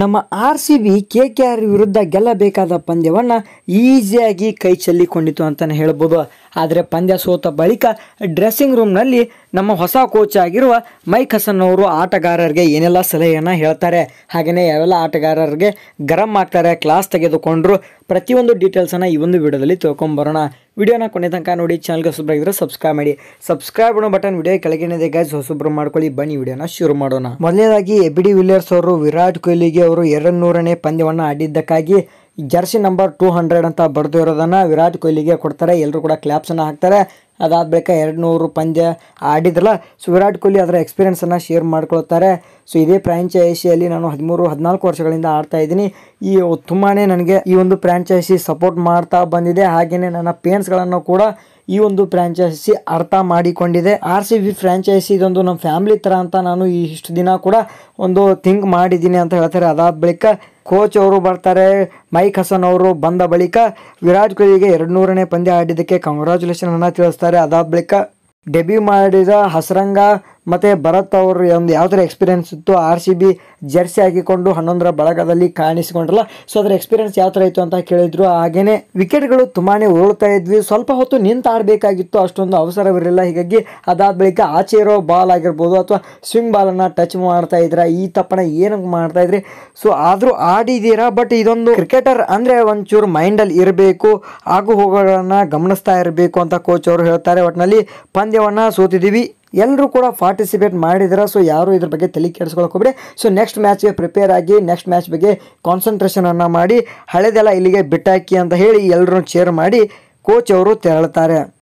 ನಮ್ಮ R C B K K R ವಿರುದ್ಧ ಗೆಲ್ಲಬೇಕಾದ ಪಂದ್ಯವನ್ನ ಈಸಿಯಾಗಿ ಕೈ ಚೆಲ್ಲಿಕೊಂಡಿತು ಅಂತಲೇ ಹೇಳ್ಬೋದು ಆದರೆ ಪಂದ್ಯ ಸೋತ ಬಳಿಕ ಡ್ರೆಸ್ಸಿಂಗ್ ರೂಮ್ನಲ್ಲಿ ನಮ್ಮ ಹೊಸ ಕೋಚ್ ಆಗಿರುವ ಮೈಕ್ ಹಸನ್ ಅವರು ಆಟಗಾರರಿಗೆ ಏನೆಲ್ಲ ಸಲಹೆಯನ್ನು ಹೇಳ್ತಾರೆ ಹಾಗೆಯೇ ಯಾವೆಲ್ಲ ಆಟಗಾರರಿಗೆ ಗರಂ ಆಗ್ತಾರೆ ಕ್ಲಾಸ್ ತೆಗೆದುಕೊಂಡ್ರು ಪ್ರತಿಯೊಂದು ಡೀಟೇಲ್ಸನ್ನು ಈ ಒಂದು ವಿಡಿಯೋದಲ್ಲಿ ತಿಳ್ಕೊಂಬರೋಣ ವಿಡಿಯೋನ ಕೊನೆ ತನಕ ನೋಡಿ ಚಾನಲ್ಗೆ ಹೊಸಬ್ರಾಗಿದ್ದರೆ ಸಬ್ಸ್ಕ್ರೈಬ್ ಮಾಡಿ ಸಬ್ಸ್ಕ್ರೈಬ್ ಅನ್ನೋ ಬಟನ್ ವಿಡಿಯೋ ಕೆಳಗಿನದೇ ಗೈಸ್ ಹೊಸಬ್ರು ಮಾಡ್ಕೊಳ್ಳಿ ಬನ್ನಿ ವಿಡಿಯೋನ ಶುರು ಮಾಡೋಣ ಮೊದಲನೇದಾಗಿ ಎ ಬಿ ಡಿ ವಿಲಿಯರ್ಸ್ ಅವರು ವಿರಾಟ್ ಕೊಹ್ಲಿಗೆ ಅವರು ಎರಡು ನೂರನೇ ಪಂದ್ಯವನ್ನು ಆಡಿದ್ದಕ್ಕಾಗಿ ಜರ್ಸಿ ನಂಬರ್ ಟೂ ಹಂಡ್ರೆಡ್ ಅಂತ ಬರೆದಿರೋದನ್ನು ವಿರಾಟ್ ಕೊಹ್ಲಿಗೆ ಕೊಡ್ತಾರೆ ಎಲ್ಲರೂ ಕೂಡ ಕ್ಲಾಪ್ಸನ್ನು ಹಾಕ್ತಾರೆ ಅದಾದ ಬಳಿಕ ಎರಡು ನೂರು ಪಂದ್ಯ ಆಡಿದ್ರಲ್ಲ ಸೊ ವಿರಾಟ್ ಕೊಹ್ಲಿ ಅದರ ಎಕ್ಸ್ಪೀರಿಯನ್ಸನ್ನು ಶೇರ್ ಮಾಡ್ಕೊಳ್ತಾರೆ ಸೊ ಇದೇ ಫ್ರ್ಯಾಂಚೈಸಿಯಲ್ಲಿ ನಾನು ಹದಿಮೂರು ಹದಿನಾಲ್ಕು ವರ್ಷಗಳಿಂದ ಆಡ್ತಾ ಇದ್ದೀನಿ ಈ ತುಂಬಾ ನನಗೆ ಈ ಒಂದು ಫ್ರ್ಯಾಂಚೈಸಿ ಸಪೋರ್ಟ್ ಮಾಡ್ತಾ ಬಂದಿದೆ ಹಾಗೆಯೇ ನನ್ನ ಪೇರೆಂಟ್ಸ್ಗಳನ್ನು ಕೂಡ ಈ ಒಂದು ಫ್ರ್ಯಾಂಚೈಸಿ ಅರ್ಥ ಮಾಡಿಕೊಂಡಿದೆ ಆರ್ ಸಿ ಬಿ ಫ್ರ್ಯಾಂಚೈಸಿ ಇದೊಂದು ನಮ್ಮ ಫ್ಯಾಮಿಲಿ ಥರ ಅಂತ ನಾನು ಇಷ್ಟು ದಿನ ಕೂಡ ಒಂದು ಥಿಂಕ್ ಮಾಡಿದ್ದೀನಿ ಅಂತ ಹೇಳ್ತಾರೆ ಅದಾದ ಬಳಿಕ ಕೋಚ್ ಅವರು ಬರ್ತಾರೆ ಮೈಕ್ ಹಸನ್ ಅವರು ಬಂದ ಬಳಿಕ ವಿರಾಟ್ ಕೊಹ್ಲಿಗೆ ಎರಡು ನೂರನೇ ಪಂದ್ಯ ಆಡಿದ್ದಕ್ಕೆ ಕಂಗ್ರಾಚ್ಯುಲೇಷನ್ ಅನ್ನು ತಿಳಿಸ್ತಾರೆ ಅದಾದ ಬಳಿಕ ಡೆಬ್ಯೂ ಮಾಡಿದ ಹಸರಂಗ ಮತ್ತು ಭರತ್ ಅವರು ಒಂದು ಯಾವ ಥರ ಎಕ್ಸ್ಪೀರಿಯೆನ್ಸ್ ಇತ್ತು ಆರ್ ಸಿ ಬಿ ಜರ್ಸಿ ಹಾಕಿಕೊಂಡು ಹನ್ನೊಂದರ ಬಳಗದಲ್ಲಿ ಕಾಣಿಸಿಕೊಂಡ್ರಲ್ಲ ಸೊ ಅದರ ಎಕ್ಸ್ಪೀರಿಯೆನ್ಸ್ ಯಾವ ಥರ ಇತ್ತು ಅಂತ ಕೇಳಿದ್ರು ಹಾಗೆಯೇ ವಿಕೆಟ್ಗಳು ತುಂಬಾ ಉರುಳ್ತಾ ಇದ್ವಿ ಸ್ವಲ್ಪ ಹೊತ್ತು ನಿಂತು ಆಡಬೇಕಾಗಿತ್ತು ಅಷ್ಟೊಂದು ಅವಸರವಿರಲಿಲ್ಲ ಹೀಗಾಗಿ ಅದಾದ ಬಳಿಕ ಆಚೆ ಇರೋ ಬಾಲ್ ಆಗಿರ್ಬೋದು ಅಥವಾ ಸ್ವಿಂಗ್ ಬಾಲನ್ನು ಟಚ್ ಮಾಡ್ತಾ ಇದ್ರ ಈ ತಪ್ಪನ ಏನಕ್ಕೆ ಮಾಡ್ತಾ ಇದ್ರಿ ಸೊ ಆದರೂ ಆಡಿದ್ದೀರಾ ಬಟ್ ಇದೊಂದು ಕ್ರಿಕೆಟರ್ ಅಂದರೆ ಒಂಚೂರು ಮೈಂಡಲ್ಲಿ ಇರಬೇಕು ಆಗು ಹೋಗೋಗಳನ್ನು ಗಮನಿಸ್ತಾ ಇರಬೇಕು ಅಂತ ಕೋಚ್ ಅವರು ಹೇಳ್ತಾರೆ ಒಟ್ಟಿನಲ್ಲಿ ಪಂದ್ಯವನ್ನು ಸೋತಿದ್ದೀವಿ ಎಲ್ಲರೂ ಕೂಡ ಪಾರ್ಟಿಸಿಪೇಟ್ ಮಾಡಿದ್ರೆ ಸೊ ಯಾರು ಇದ್ರ ಬಗ್ಗೆ ತಲೆ ಹೋಗ್ಬಿಡಿ ಸೊ ನೆಕ್ಸ್ಟ್ ಮ್ಯಾಚ್ಗೆ ಪ್ರಿಪೇರ್ ಆಗಿ ನೆಕ್ಸ್ಟ್ ಮ್ಯಾಚ್ ಬಗ್ಗೆ ಅನ್ನು ಮಾಡಿ ಹಳೆದೆಲ್ಲ ಇಲ್ಲಿಗೆ ಬಿಟ್ಟಾಕಿ ಅಂತ ಹೇಳಿ ಎಲ್ಲರೂ ಚೇರ್ ಮಾಡಿ ಕೋಚ್ ಅವರು ತೆರಳ್ತಾರೆ